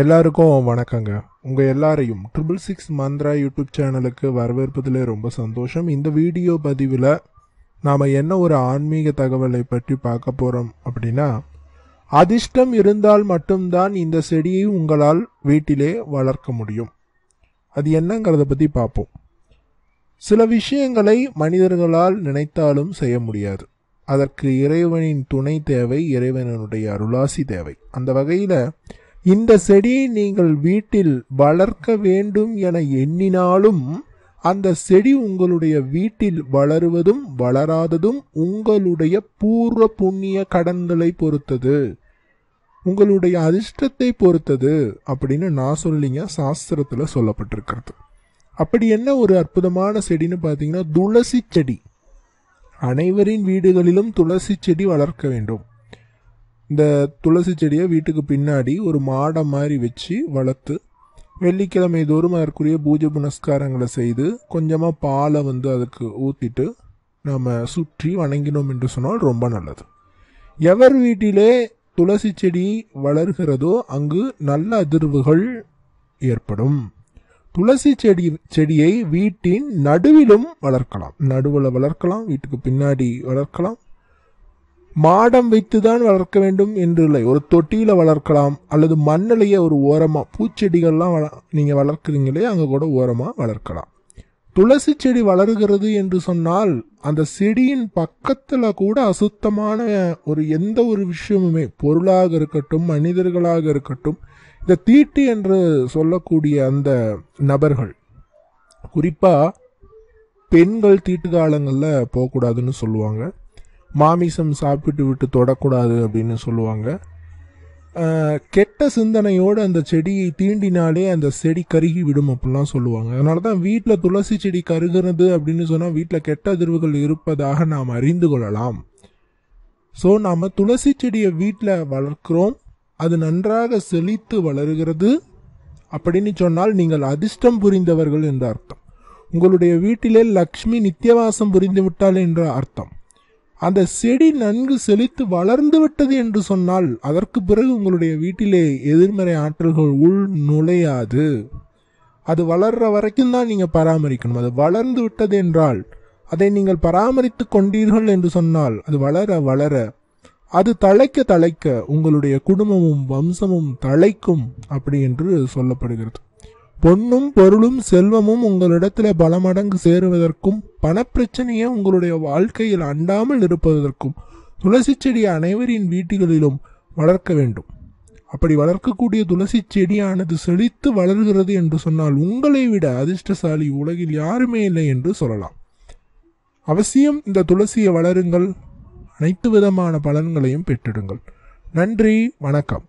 எல்லாருக்கும் வணக்கங்க உங்கள் எல்லாரையும் ட்ரிபிள் சிக்ஸ் மந்த்ரா யூடியூப் சேனலுக்கு வரவேற்பதில் ரொம்ப சந்தோஷம் இந்த வீடியோ பதிவில் நாம் என்ன ஒரு ஆன்மீக தகவலை பற்றி பார்க்க போகிறோம் அப்படின்னா அதிர்ஷ்டம் இருந்தால் மட்டும்தான் இந்த செடியை உங்களால் வீட்டிலே வளர்க்க முடியும் அது என்னங்கிறத பற்றி பார்ப்போம் சில விஷயங்களை மனிதர்களால் நினைத்தாலும் செய்ய முடியாது அதற்கு இறைவனின் துணை தேவை இறைவனுடைய அருளாசி தேவை அந்த வகையில் இந்த செடியை நீங்கள் வீட்டில் வளர்க்க வேண்டும் என எண்ணினாலும் அந்த செடி உங்களுடைய வீட்டில் வளருவதும் வளராததும் உங்களுடைய பூர்வ புண்ணிய கடன்களை பொறுத்தது உங்களுடைய அதிர்ஷ்டத்தை பொறுத்தது அப்படின்னு நான் சொல்லிங்க சாஸ்திரத்தில் சொல்லப்பட்டிருக்கிறது அப்படி என்ன ஒரு அற்புதமான செடின்னு பார்த்தீங்கன்னா துளசி செடி அனைவரின் வீடுகளிலும் துளசி செடி வளர்க்க வேண்டும் இந்த துளசி செடியை வீட்டுக்கு பின்னாடி ஒரு மாடை மாதிரி வச்சு வளர்த்து வெள்ளிக்கிழமை தோறும் அதற்குரிய பூஜை புனஸ்காரங்களை செய்து கொஞ்சமாக பாலை வந்து அதுக்கு ஊற்றிட்டு நாம் சுற்றி வணங்கினோம் என்று சொன்னால் ரொம்ப நல்லது எவர் வீட்டிலே துளசி செடி வளர்கிறதோ அங்கு நல்ல அதிர்வுகள் ஏற்படும் துளசி செடி செடியை வீட்டின் நடுவிலும் வளர்க்கலாம் நடுவில் வளர்க்கலாம் வீட்டுக்கு பின்னாடி வளர்க்கலாம் மாடம் வைத்துதான் வளர்க்க வேண்டும் என்று இல்லை ஒரு தொட்டியில் வளர்க்கலாம் அல்லது மண்ணிலேயே ஒரு ஓரமாக பூச்செடிகள்லாம் வள நீங்கள் வளர்க்குறீங்களே அங்கே கூட ஓரமாக வளர்க்கலாம் துளசி செடி வளர்கிறது என்று சொன்னால் அந்த செடியின் பக்கத்தில் கூட அசுத்தமான ஒரு எந்த ஒரு விஷயமுமே பொருளாக இருக்கட்டும் மனிதர்களாக இருக்கட்டும் இந்த தீட்டு என்று சொல்லக்கூடிய அந்த நபர்கள் குறிப்பாக பெண்கள் தீட்டு காலங்களில் போகக்கூடாதுன்னு சொல்லுவாங்க மாமிசம் சாப்பிட்டு விட்டு தொடக்கூடாது அப்படின்னு சொல்லுவாங்க கெட்ட சிந்தனையோடு அந்த செடியை தீண்டினாலே அந்த செடி கருகி விடும் அப்படிலாம் சொல்லுவாங்க அதனால தான் வீட்டில் துளசி செடி கருகிறது அப்படின்னு சொன்னால் வீட்டில் கெட்ட அதிர்வுகள் இருப்பதாக நாம் அறிந்து கொள்ளலாம் ஸோ நாம் துளசி செடியை வீட்டில் வளர்க்குறோம் அது நன்றாக செழித்து வளர்கிறது அப்படின்னு சொன்னால் நீங்கள் அதிர்ஷ்டம் புரிந்தவர்கள் என்ற அர்த்தம் உங்களுடைய வீட்டிலே லக்ஷ்மி நித்தியவாசம் புரிந்து விட்டால் என்ற அர்த்தம் அந்த செடி நன்கு செழித்து வளர்ந்து விட்டது என்று சொன்னால் அதற்கு பிறகு உங்களுடைய வீட்டிலே எதிர்மறை ஆற்றல்கள் உள் நுழையாது அது வளர்ற வரைக்கும் தான் நீங்கள் பராமரிக்கணும் அது வளர்ந்து விட்டது என்றால் அதை நீங்கள் பராமரித்து கொண்டீர்கள் என்று சொன்னால் அது வளர வளர அது தலைக்க தலைக்க உங்களுடைய குடும்பமும் வம்சமும் தலைக்கும் அப்படி என்று சொல்லப்படுகிறது பொண்ணும் பொருளும் செல்வமும் உங்களிடத்தில் பல மடங்கு சேருவதற்கும் பணப்பிரச்சனையை உங்களுடைய வாழ்க்கையில் அண்டாமல் இருப்பதற்கும் துளசி செடி அனைவரின் வீட்டுகளிலும் வளர்க்க வேண்டும் அப்படி வளர்க்கக்கூடிய துளசி செடியானது செழித்து வளர்கிறது என்று சொன்னால் உங்களை விட அதிர்ஷ்டசாலி உலகில் யாருமே இல்லை என்று சொல்லலாம் அவசியம் இந்த துளசியை வளருங்கள் அனைத்து விதமான பலன்களையும் பெற்றிடுங்கள் நன்றி வணக்கம்